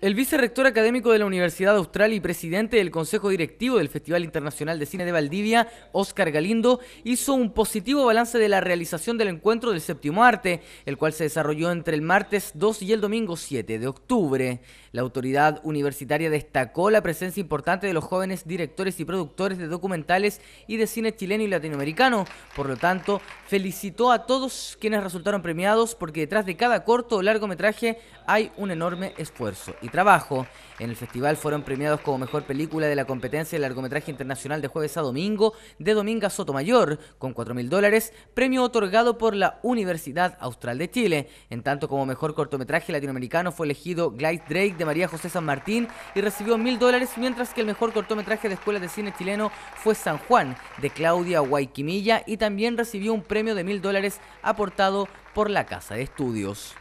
El vicerrector académico de la Universidad Austral y presidente del Consejo Directivo del Festival Internacional de Cine de Valdivia, Oscar Galindo, hizo un positivo balance de la realización del encuentro del séptimo arte, el cual se desarrolló entre el martes 2 y el domingo 7 de octubre. La autoridad universitaria destacó la presencia importante de los jóvenes directores y productores de documentales y de cine chileno y latinoamericano. Por lo tanto, felicitó a todos quienes resultaron premiados porque detrás de cada corto o largometraje hay un enorme esfuerzo Trabajo. En el festival fueron premiados como mejor película de la competencia del largometraje internacional de jueves a domingo de Dominga Sotomayor, con cuatro mil dólares, premio otorgado por la Universidad Austral de Chile. En tanto, como mejor cortometraje latinoamericano fue elegido Glide Drake de María José San Martín y recibió mil dólares, mientras que el mejor cortometraje de escuela de cine chileno fue San Juan de Claudia Guayquimilla y también recibió un premio de mil dólares aportado por la Casa de Estudios.